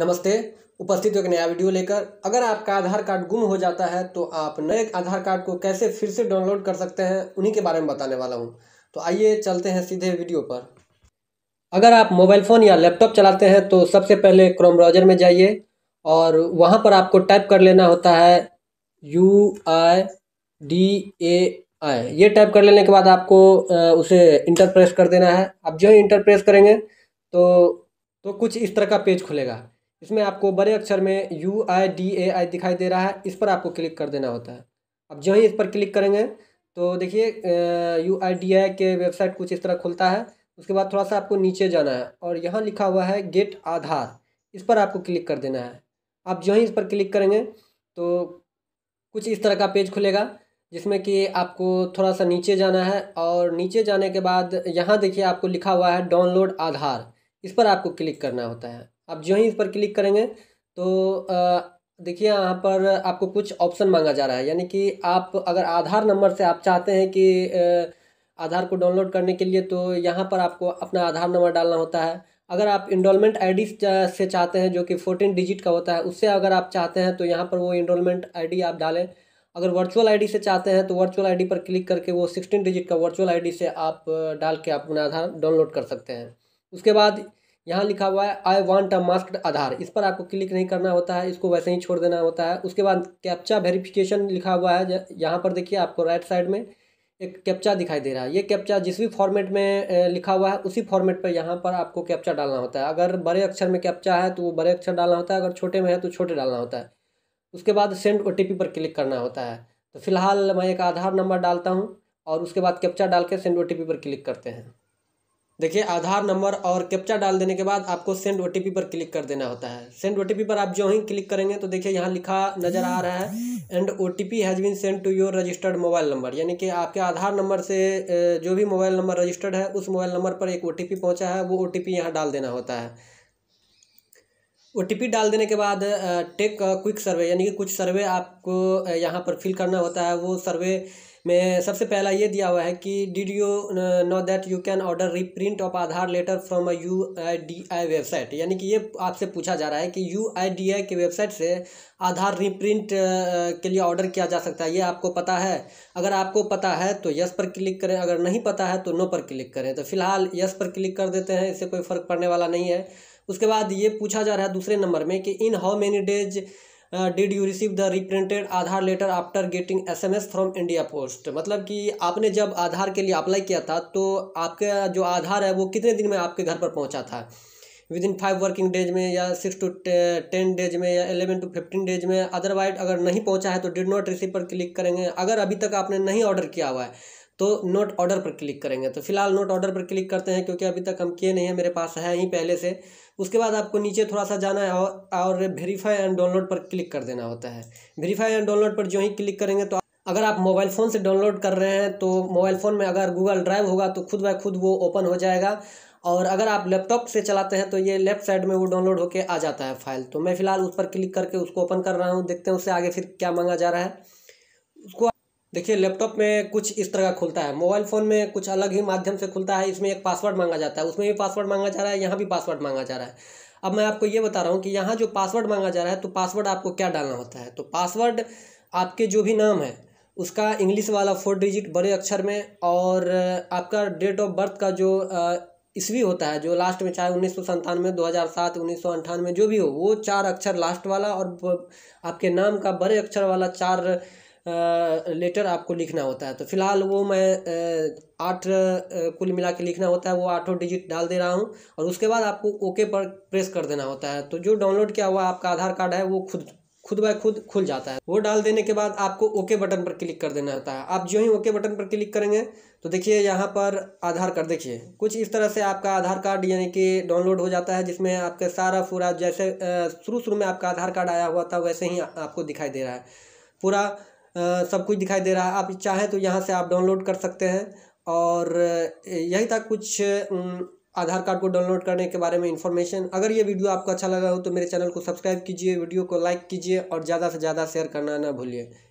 नमस्ते उपस्थित हो एक नया वीडियो लेकर अगर आपका आधार कार्ड गुम हो जाता है तो आप नए आधार कार्ड को कैसे फिर से डाउनलोड कर सकते हैं उन्हीं के बारे में बताने वाला हूँ तो आइए चलते हैं सीधे वीडियो पर अगर आप मोबाइल फ़ोन या लैपटॉप चलाते हैं तो सबसे पहले क्रोम ब्राउजर में जाइए और वहाँ पर आपको टाइप कर लेना होता है यू आई डी ए आई ये टाइप कर लेने के बाद आपको उसे इंटरप्रेस कर देना है आप जो इंटरप्रेस करेंगे तो तो कुछ इस तरह का पेज खुलेगा इसमें आपको बड़े अक्षर में यू आई डी ए आई दिखाई दे रहा है इस पर आपको क्लिक कर देना होता है अब जो ही इस पर क्लिक करेंगे तो देखिए यू आई डी आई के वेबसाइट कुछ इस तरह खुलता है उसके बाद थोड़ा सा आपको नीचे जाना है और यहाँ लिखा हुआ है गेट आधार इस पर आपको क्लिक कर देना है आप जो ही इस पर क्लिक करेंगे तो कुछ इस तरह का पेज खुलेगा जिसमें कि आपको थोड़ा सा नीचे जाना है और नीचे जाने के बाद यहाँ देखिए आपको लिखा हुआ है डाउनलोड आधार इस पर आपको क्लिक करना होता है आप जो ही इस पर क्लिक करेंगे तो देखिए यहाँ पर आपको कुछ ऑप्शन मांगा जा रहा है यानी कि आप अगर आधार नंबर से आप चाहते हैं कि आधार को डाउनलोड करने के लिए तो यहाँ पर आपको अपना आधार नंबर डालना होता है अगर आप इनरोलमेंट आईडी से चाहते हैं जो कि फोर्टीन डिजिट का होता है उससे अगर आप चाहते हैं तो यहाँ पर वो इनरोलमेंट आईडी आप डालें अगर वर्चुअल आईडी से चाहते हैं तो वर्चुअल आईडी पर क्लिक करके वो सिक्सटीन डिजिट का वर्चुअल आईडी से आप डाल के आप अपना आधार डाउनलोड कर सकते हैं उसके बाद यहाँ लिखा हुआ है आई वांट अ मास्क आधार इस पर आपको क्लिक नहीं करना होता है इसको वैसे ही छोड़ देना होता है उसके बाद कैप्चा वेरिफिकेशन लिखा हुआ है यहाँ पर देखिए आपको राइट साइड में एक कैप्चा दिखाई दे रहा है ये कैप्चा जिस भी फॉर्मेट में लिखा हुआ है उसी फॉर्मेट पर यहाँ पर आपको कैप्चा डालना होता है अगर बड़े अक्षर में कैप्चा है तो वो बड़े अक्षर डालना होता है अगर छोटे में है तो छोटे डालना होता है उसके बाद सेंड ओ पर क्लिक करना होता है तो फिलहाल मैं एक आधार नंबर डालता हूँ और उसके बाद कैप्चा डाल के सेंड ओ पर क्लिक करते हैं देखिए आधार नंबर और कैप्चा डाल देने के बाद आपको सेंड ओ पर क्लिक कर देना होता है सेंड ओ पर आप जो ही क्लिक करेंगे तो देखिए यहाँ लिखा नज़र आ रहा है and O T P has been sent to your registered mobile number यानी कि आपके आधार नंबर से जो भी मोबाइल नंबर रजिस्टर्ड है उस मोबाइल नंबर पर एक ओ टी पी पहुँचा है वो ओ टी पी यहाँ डाल देना होता है ओ टी पी डाल देने के बाद टेक क्विक सर्वे यानी कि कुछ सर्वे आपको यहाँ पर फिल करना होता है वो सर्वे में सबसे पहला ये दिया हुआ है कि did you know that you can order reprint of Aadhaar letter from a you I D I website यानी कि ये आपसे पूछा जा रहा है कि यू आई डी आई के वेबसाइट से आधार रिप्रिंट uh, के लिए ऑर्डर किया जा सकता है ये आपको पता है अगर आपको पता है तो यस पर क्लिक करें अगर नहीं पता है तो नो पर क्लिक करें तो फिलहाल यस पर क्लिक कर देते हैं इससे कोई फ़र्क पड़ने वाला नहीं है उसके बाद ये पूछा जा रहा है दूसरे नंबर में कि in how many days did you receive the reprinted Aadhaar letter after getting S M S from India Post मतलब कि आपने जब आधार के लिए अप्लाई किया था तो आपका जो आधार है वो कितने दिन में आपके घर पर पहुँचा था within five working days में या सिक्स टू टेन डेज में या एलेवन टू फिफ्टीन डेज में अदरवाइज अगर नहीं पहुंचा है तो डिड नॉट रिसीव पर क्लिक करेंगे अगर अभी तक आपने नहीं ऑर्डर किया हुआ है तो नोट ऑर्डर पर क्लिक करेंगे तो फिलहाल नोट ऑर्डर पर क्लिक करते हैं क्योंकि अभी तक हम किए नहीं है मेरे पास है ही पहले से उसके बाद आपको नीचे थोड़ा सा जाना है और और वेरीफाई एंड डाउनलोड पर क्लिक कर देना होता है वेरीफाई एंड डाउनलोड पर जो ही क्लिक करेंगे तो अगर आप मोबाइल फ़ोन से डाउनलोड कर रहे हैं तो मोबाइल फ़ोन में अगर गूगल ड्राइव होगा तो खुद ब खुद वो ओपन हो जाएगा और अगर आप लैपटॉप से चलाते हैं तो ये लेफ्ट साइड में वो डाउनलोड होकर आ जाता है फाइल तो मैं फ़िलहाल उस पर क्लिक करके उसको ओपन कर रहा हूँ देखते हैं उससे आगे फिर क्या मांगा जा रहा है उसको देखिए लैपटॉप में कुछ इस तरह का खुलता है मोबाइल फ़ोन में कुछ अलग ही माध्यम से खुलता है इसमें एक पासवर्ड मांगा जाता है उसमें भी पासवर्ड मांगा जा रहा है यहाँ भी पासवर्ड मांगा जा रहा है अब मैं आपको ये बता रहा हूँ कि यहाँ जो पासवर्ड मांगा जा रहा है तो पासवर्ड आपको क्या डालना होता है तो पासवर्ड आपके जो भी नाम है उसका इंग्लिश वाला फोर डिजिट बड़े अक्षर में और आपका डेट ऑफ बर्थ का जो ईस्वी होता है जो लास्ट में चाहे उन्नीस सौ संतानवे दो हज़ार सात उन्नीस सौ अंठानवे जो भी हो वो चार अक्षर लास्ट वाला और आपके नाम का बड़े अक्षर वाला चार लेटर आपको लिखना होता है तो फिलहाल वो मैं आठ कुल मिला के लिखना होता है वो आठों डिजिट डाल दे रहा हूँ और उसके बाद आपको ओके पर प्रेस कर देना होता है तो जो डाउनलोड किया हुआ आपका आधार कार्ड है वो खुद खुद बाय खुद खुल जाता है वो डाल देने के बाद आपको ओके बटन पर क्लिक कर देना होता है आप जो ही ओके बटन पर क्लिक करेंगे तो देखिए यहाँ पर आधार कार्ड देखिए कुछ इस तरह से आपका आधार कार्ड यानी कि डाउनलोड हो जाता है जिसमें आपका सारा पूरा जैसे शुरू शुरू में आपका आधार कार्ड आया हुआ था वैसे ही आपको दिखाई दे रहा है पूरा सब कुछ दिखाई दे रहा है आप चाहे तो यहाँ से आप डाउनलोड कर सकते हैं और यही था कुछ आधार कार्ड को डाउनलोड करने के बारे में इन्फॉर्मेशन अगर ये वीडियो आपको अच्छा लगा हो तो मेरे चैनल को सब्सक्राइब कीजिए वीडियो को लाइक कीजिए और ज़्यादा से ज़्यादा शेयर करना ना भूलिए